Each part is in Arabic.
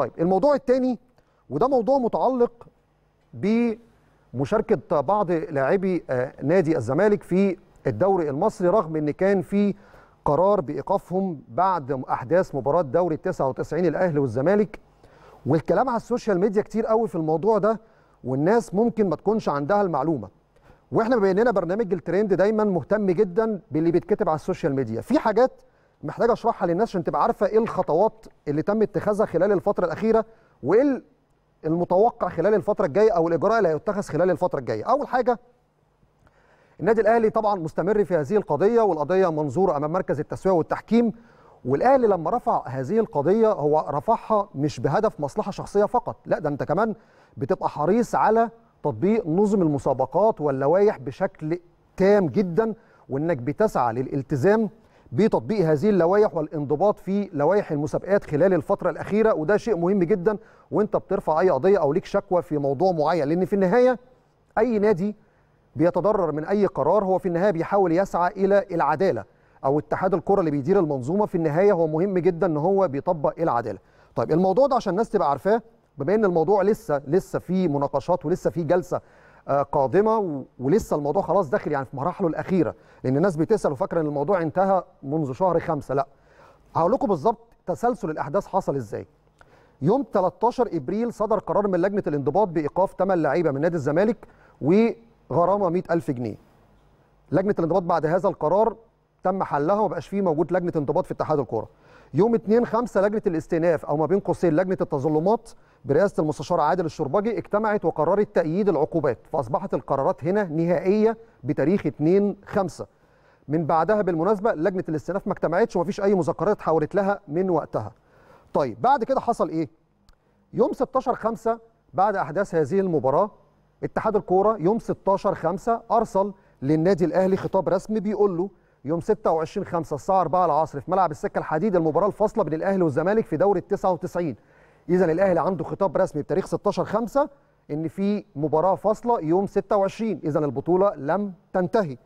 طيب الموضوع الثاني وده موضوع متعلق بمشاركه بعض لاعبي آه، نادي الزمالك في الدوري المصري رغم ان كان في قرار بايقافهم بعد احداث مباراه دوري 99 الاهلي والزمالك والكلام على السوشيال ميديا كتير قوي في الموضوع ده والناس ممكن ما تكونش عندها المعلومه واحنا بما برنامج الترند دايما مهتم جدا باللي بيتكتب على السوشيال ميديا في حاجات محتاج اشرحها للناس عشان تبقى عارفه ايه الخطوات اللي تم اتخاذها خلال الفتره الاخيره وايه المتوقع خلال الفتره الجايه او الاجراء اللي هيتخذ خلال الفتره الجايه اول حاجه النادي الاهلي طبعا مستمر في هذه القضيه والقضيه منظوره امام مركز التسويه والتحكيم والاهلي لما رفع هذه القضيه هو رفعها مش بهدف مصلحه شخصيه فقط لا ده انت كمان بتبقى حريص على تطبيق نظم المسابقات واللوائح بشكل تام جدا وانك بتسعى للالتزام بتطبيق هذه اللوائح والانضباط في لوائح المسابقات خلال الفتره الاخيره وده شيء مهم جدا وانت بترفع اي قضيه او ليك شكوى في موضوع معين لان في النهايه اي نادي بيتضرر من اي قرار هو في النهايه بيحاول يسعى الى العداله او اتحاد الكره اللي بيدير المنظومه في النهايه هو مهم جدا ان هو بيطبق العداله طيب الموضوع ده عشان الناس تبقى عارفاه بما ان الموضوع لسه لسه في مناقشات ولسه في جلسه آه، قادمه ولسه الموضوع خلاص داخل يعني في مراحله الاخيره لان الناس بتسال وفاكره ان الموضوع انتهى منذ شهر خمسة لا هقول لكم بالظبط تسلسل الاحداث حصل ازاي يوم 13 ابريل صدر قرار من لجنه الانضباط بايقاف 8 لعيبه من نادي الزمالك وغرامه 100000 جنيه لجنه الانضباط بعد هذا القرار تم حلها وما بقاش فيه موجود لجنه انضباط في اتحاد الكوره يوم 2 5 لجنه الاستئناف او ما بين قوسين لجنه التظلمات برئاسه المستشار عادل الشربجي اجتمعت وقررت تأييد العقوبات فاصبحت القرارات هنا نهائيه بتاريخ 2 5 من بعدها بالمناسبه لجنه الاستئناف ما اجتمعتش ومفيش اي مذكرات اتحولت لها من وقتها. طيب بعد كده حصل ايه؟ يوم 16 5 بعد احداث هذه المباراه اتحاد الكوره يوم 16 5 ارسل للنادي الاهلي خطاب رسمي بيقول له يوم 26 5 الساعه 4 العصر في ملعب السكه الحديد المباراه الفاصله بين الاهلي والزمالك في دوري ال 99 اذا الاهلي عنده خطاب رسمي بتاريخ 16 5 ان في مباراه فاصله يوم 26 اذا البطوله لم تنتهي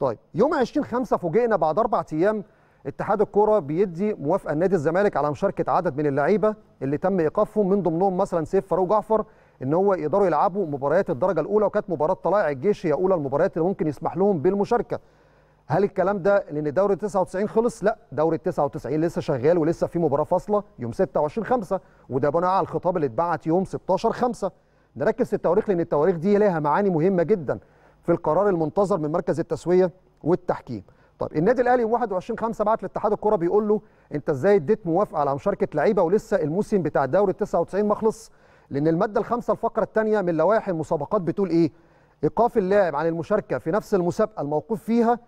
طيب يوم 20 5 فوجئنا بعد اربع ايام اتحاد الكرة بيدي موافقه لنادي الزمالك على مشاركه عدد من اللعيبه اللي تم ايقافهم من ضمنهم مثلا سيف فاروق جعفر ان هو يقدروا يلعبوا مباريات الدرجه الاولى وكانت مباراه طلائع الجيش هي اولى المباريات اللي ممكن يسمح لهم بالمشاركه هل الكلام ده لان دوري 99 خلص لا دوري 99 لسه شغال ولسه في مباراه فاصله يوم 26 5 وده بناء على الخطاب اللي اتبعت يوم 16 5 نركز في التواريخ لان التواريخ دي لها معاني مهمه جدا في القرار المنتظر من مركز التسويه والتحكيم طب النادي الاهلي 21 5 بعت لاتحاد الكوره بيقول له انت ازاي اديت موافقه على مشاركه لعيبه ولسه الموسم بتاع دوري 99 ما خلص لان الماده الخامسه الفقره الثانيه من لوائح المسابقات بتقول ايه ايقاف اللاعب عن المشاركه في نفس المسابقه الموقوف فيها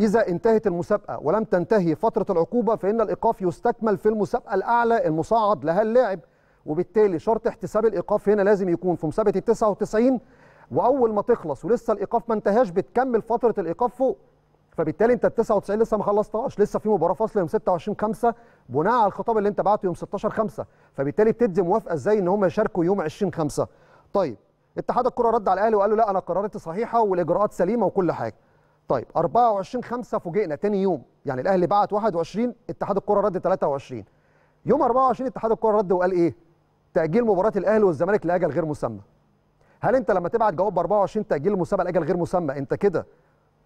إذا انتهت المسابقة ولم تنتهي فترة العقوبة فإن الإيقاف يستكمل في المسابقة الأعلى المصعد لها اللاعب وبالتالي شرط احتساب الإيقاف هنا لازم يكون في مسابقة التسعة 99 وأول ما تخلص ولسه الإيقاف ما انتهاش بتكمل فترة الإيقاف فوق فبالتالي أنت ال 99 لسه ما خلصتهاش لسه في مباراة فاصلة يوم 26 5 بناء على الخطاب اللي أنت بعته يوم 16 5 فبالتالي بتدي موافقة إزاي إن هم يشاركوا يوم 20 5 طيب اتحاد الكرة رد على الأهلي وقال له لا أنا قراراتي صحيحة والإجراءات سليمة وكل حاجة طيب 24 5 فوجئنا تاني يوم يعني الاهلي بعت 21 اتحاد الكره رد 23 يوم 24 اتحاد الكره رد وقال ايه تاجيل مباراه الاهلي والزمالك لاجل غير مسمى هل انت لما تبعت جواب ب 24 تاجيل المسابقه لاجل غير مسمى انت كده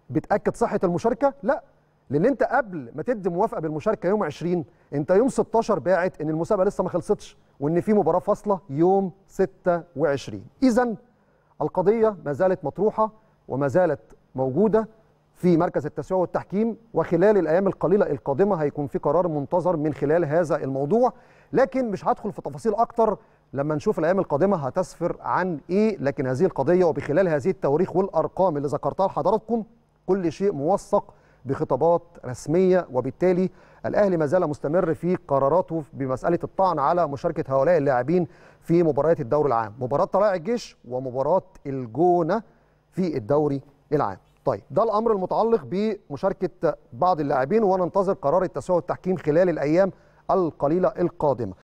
بتاكد صحه المشاركه لا لان انت قبل ما تدي موافقه بالمشاركه يوم 20 انت يوم 16 باعت ان المسابقه لسه ما خلصتش وان في مباراه فاصله يوم 26 اذا القضيه ما زالت مطروحه وما زالت موجوده في مركز التسوية والتحكيم وخلال الأيام القليلة القادمة هيكون في قرار منتظر من خلال هذا الموضوع لكن مش هدخل في تفاصيل أكتر لما نشوف الأيام القادمة هتسفر عن إيه لكن هذه القضية وبخلال هذه التواريخ والأرقام اللي ذكرتها لحضراتكم كل شيء موثق بخطابات رسمية وبالتالي الأهلي ما زال مستمر في قراراته بمسألة الطعن على مشاركة هؤلاء اللاعبين في مباريات الدوري العام مباراة طلائع الجيش ومباراة الجونة في الدوري العام طيب ده الامر المتعلق بمشاركه بعض اللاعبين وننتظر قرار التسوية التحكيم خلال الايام القليله القادمه